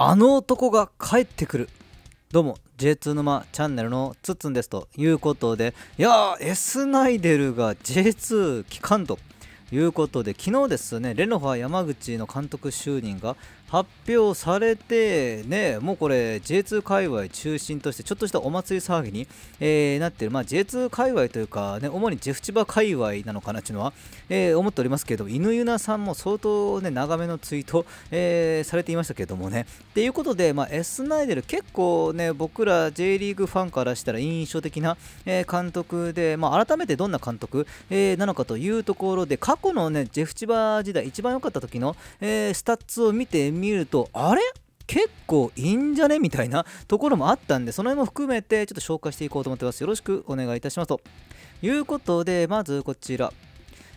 あの男が帰ってくるどうも J2 沼チャンネルのつっつんですということでいやー S ナイデルが J2 期間とということで昨日ですねレノファ山口の監督就任が発表されてねもうこれ J2 界隈中心としてちょっとしたお祭り騒ぎに、えー、なってる、まあ、J2 界隈というか、ね、主にジェフチバ界隈なのかなというのは、えー、思っておりますけど犬ゆなさんも相当、ね、長めのツイート、えー、されていましたけれどもねっていうことで、まあ、エスナイデル結構ね僕ら J リーグファンからしたら印象的な、え監督で、まあ、改めてどんな監督、えなのかというところで過去のね、ジェフバー時代、一番良かった時の、えー、スタッツを見てみると、あれ結構いいんじゃねみたいなところもあったんで、その辺も含めてちょっと紹介していこうと思ってます。よろしくお願いいたしますと。いうことで、まずこちら。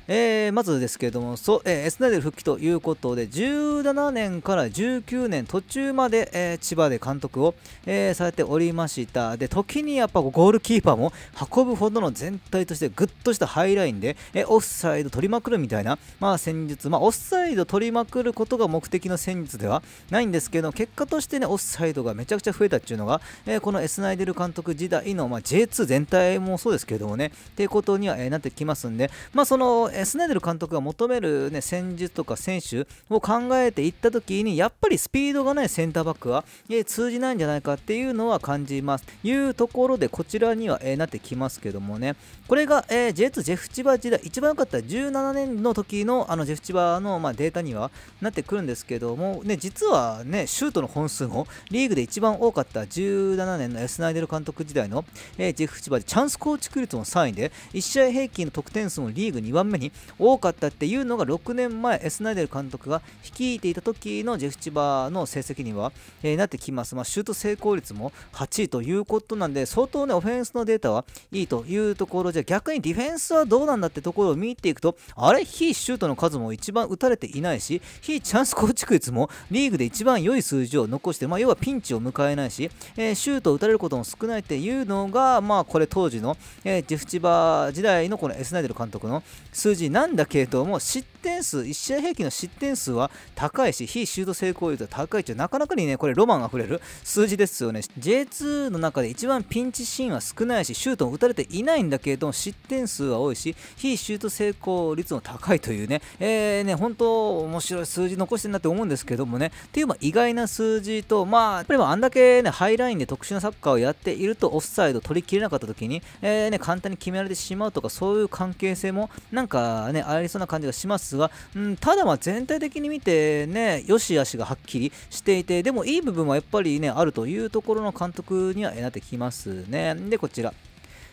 えー、まずですけれども、そうえー、エスナデル復帰ということで、17年から19年途中まで、えー、千葉で監督を、えー、されておりました。で、時にやっぱゴールキーパーも運ぶほどの全体としてぐっとしたハイラインで、えオフサイド取りまくるみたいな、まあ、戦術、まあ、オフサイド取りまくることが目的の戦術ではないんですけど、結果としてね、オフサイドがめちゃくちゃ増えたっていうのが、えこのエスナデル監督時代の、まあ、J2 全体もそうですけれどもね、っていうことには、えなってきますんで、まあ、その、スナイデル監督が求める、ね、戦術とか選手を考えていった時にやっぱりスピードがないセンターバックは通じないんじゃないかっていうのは感じますいうところでこちらには、えなってきますけどもねこれが、え J2 ジェフチバ時代一番良かった17年の時のあのジェフチバの、まデータにはなってくるんですけども、ね、実はねシュートの本数もリーグで一番多かった17年のスナイデル監督時代の、えジェフチバでチャンス構築率も3位で1試合平均の得点数もリーグ2番目に多かったっていうのが6年前、スナイデル監督が率いていた時のジェフ・チバーの成績には、えー、なってきます。まあ、シュート成功率も8位ということなんで、相当ね、オフェンスのデータはいいというところじゃ、逆にディフェンスはどうなんだってところを見ていくと、あれ、非シュートの数も一番打たれていないし、非チャンス構築率もリーグで一番良い数字を残して、まあ、要はピンチを迎えないし、えー、シュートを打たれることも少ないっていうのが、まあ、これ当時の、えー、ジェフ・チバー時代のこのエスナイデル監督の数数字なんだ系統も知っ点数、1試合平均の失点数は高いし、非シュート成功率は高いという、なかなかにね、これロマンあふれる数字ですよね。J2 の中で一番ピンチシーンは少ないし、シュートも打たれていないんだけれども、失点数は多いし、非シュート成功率も高いというね、えー、ね、本当面白い数字残してるなって思うんですけどもね、っていうま意外な数字と、まあ、やっぱりあんだけね、ハイラインで特殊なサッカーをやっていると、オフサイド取りきれなかった時に、えー、ね、簡単に決められてしまうとか、そういう関係性も、なんかね、ありそうな感じがしますですが、うん、ただま全体的に見てね、良し悪しがはっきりしていて、でもいい部分はやっぱりね、あるというところの監督にはなってきますね。で、こちら。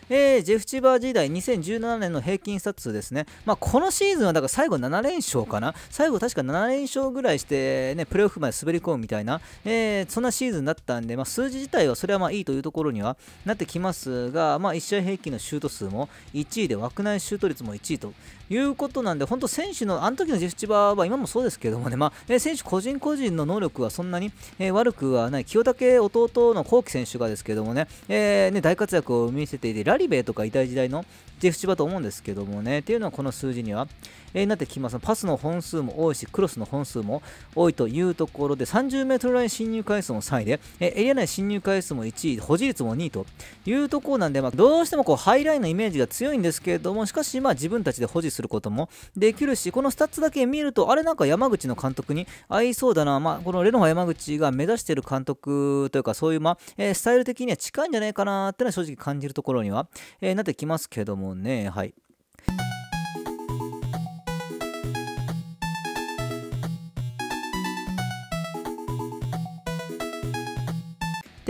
えー、ジェフ・チバー時代2017年の平均スタッツですね、まあ、このシーズンはだから最後7連勝かな最後確か7連勝ぐらいして、ね、プレーオフまで滑り込むみたいな、えー、そんなシーズンだったんで、まあ、数字自体はそれはまあいいというところにはなってきますが、まあ、1試合平均のシュート数も1位で枠内シュート率も1位ということなんで本当選手のあの時のジェフ・チバーは今もそうですけどもね、まあえー、選手個人個人の能力はそんなに、えー、悪くはない清武弟の幸輝選手がですけどもね,、えーね、大活躍を見せていてラリベとかいた時代のジェフチバと思うんですけどもね、っていうのはこの数字には、えー、なってきます。パスの本数も多いし、クロスの本数も多いというところで、30メートルライン侵入回数も3位で、えー、エリア内侵入回数も1位、保持率も2位というところなんで、まあ、どうしてもこうハイラインのイメージが強いんですけれども、しかしまあ自分たちで保持することもできるし、このスタッツだけ見ると、あれなんか山口の監督に合いそうだな、まあ、このレノンは山口が目指している監督というか、そういう、まあえー、スタイル的には近いんじゃないかなっていうのは正直感じるところにはえー、なってきますけどもね、はい。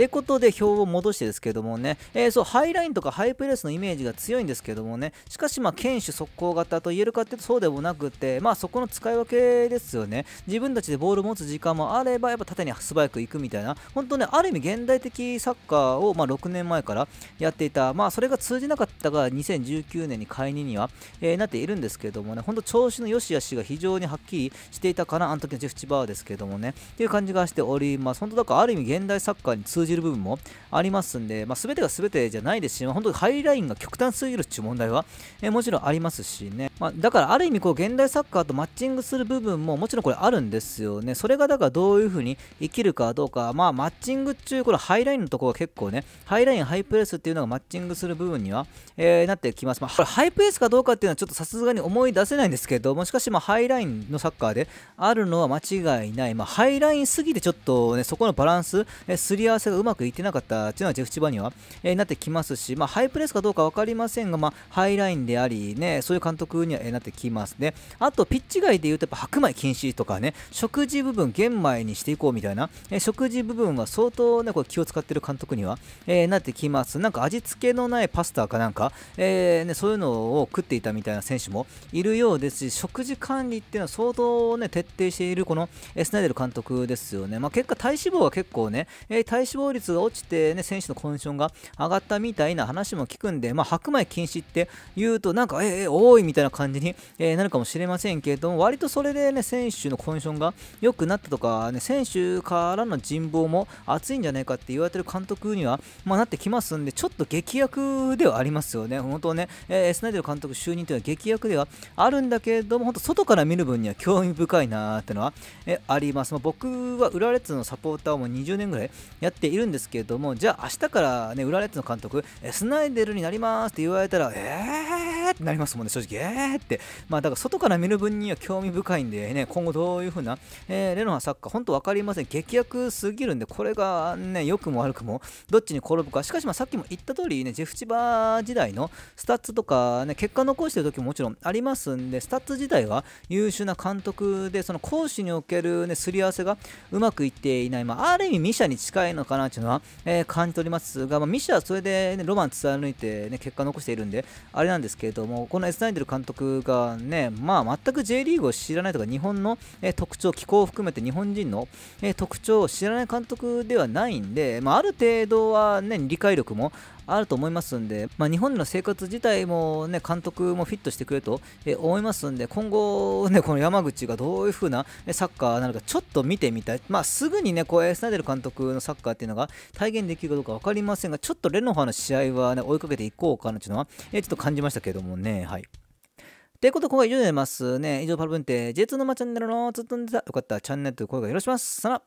ってことで表を戻してですけどもね、えー、そう、ハイラインとかハイプレスのイメージが強いんですけどもね、しかしまあ、堅守速攻型と言えるかっていうとそうでもなくて、まあそこの使い分けですよね。自分たちでボールを持つ時間もあれば、やっぱ縦に素早く行くみたいな、本当ね、ある意味現代的サッカーをまあ6年前からやっていた、まあそれが通じなかったが2019年に解任には、えー、なっているんですけどもね、本当調子の良し悪しが非常にはっきりしていたかな、あの時のジェフチバーですけどもね、っていう感じがしております。本当だからある意味現代サッカーに通じじる部分もありますんで、まあ、全てが全てじゃないですし、まあ、本当にハイラインが極端すぎるっていう問題は、えー、もちろんありますしね、まあ、だからある意味こう現代サッカーとマッチングする部分ももちろんこれあるんですよねそれがだからどういうふうに生きるかどうか、まあ、マッチング中このハイラインのところ結構ねハイラインハイプレスっていうのがマッチングする部分には、えー、なってきます、まあ、ハイプレスかどうかっていうのはちょっとさすがに思い出せないんですけどもしかしまハイラインのサッカーであるのは間違いない、まあ、ハイラインすぎてちょっとねそこのバランス、えー、すり合わせがうまくいってなかったというのはジェフ・チバには、えー、なってきますし、まあ、ハイプレスかどうか分かりませんが、まあ、ハイラインであり、ね、そういう監督には、えなってきますね。あと、ピッチ外でいうとやっぱ白米禁止とかね、食事部分玄米にしていこうみたいな、えー、食事部分は相当、ね、これ気を使ってる監督には、えー、なってきます。なんか味付けのないパスタかなんか、えね、そういうのを食っていたみたいな選手もいるようですし、食事管理っていうのは相当、ね、徹底しているこの、えスナイデル監督ですよね。まあ、結果体脂肪は結構ね、え体脂肪勝率が落ちて、ね、選手のコンディションが上がったみたいな話も聞くんで、まあ、白米禁止って言うと、なんか、えー、え多いみたいな感じに、えー、なるかもしれませんけれども、割とそれでね、選手のコンディションが良くなったとか、ね、選手からの人望も熱いんじゃないかって言われてる監督には、まあ、なってきますんで、ちょっと劇薬ではありますよね。本当ね、えー、スナイデル監督就任というのは劇薬ではあるんだけれども、本当外から見る分には興味深いなーってのは、えー、あります。まあ、僕は浦レッズのサポーターも20年ぐらいやっているんですけれどもじゃあ明日からねウラレッズの監督スナイデルになりますって言われたらえーってなりますもんね正直えーってまあだから外から見る分には興味深いんでね今後どういう風な、えー、レノンサッカー本当わかりません劇薬すぎるんでこれがね良くも悪くもどっちに転ぶかしかしまあさっきも言った通りねジェフチバー時代のスタッツとかね結果残してる時ももちろんありますんでスタッツ自体は優秀な監督でその攻守におけるねすり合わせがうまくいっていないまあある意味ミシャに近いのかななっいうのは、えー、感じおりますが、まあ、ミシはそれで、ね、ロマン貫いて、ね、結果残しているんで、あれなんですけれども、このエスナイデル監督がね、まあ、全く J リーグを知らないとか、日本の、えー、特徴、気候を含めて日本人の、えー、特徴を知らない監督ではないんで、まあ、ある程度は、ね、理解力もあると思いますんで、まあ、日本の生活自体も、ね、監督もフィットしてくれと思いますんで、今後、ね、この山口がどういう風なサッカーなのか、ちょっと見てみたい、まあ、すぐにね、こうエスナデル監督のサッカーっていうのが体現できるかどうか分かりませんが、ちょっとレノファの試合は、ね、追いかけていこうかなというのは、えちょっと感じましたけどもね。はいということで、今回以上になりますね。以上、パルブンテ、J2 のまチャンネルのツっとンでた。よかったらチャンネルと声がよろしくお願いします。さら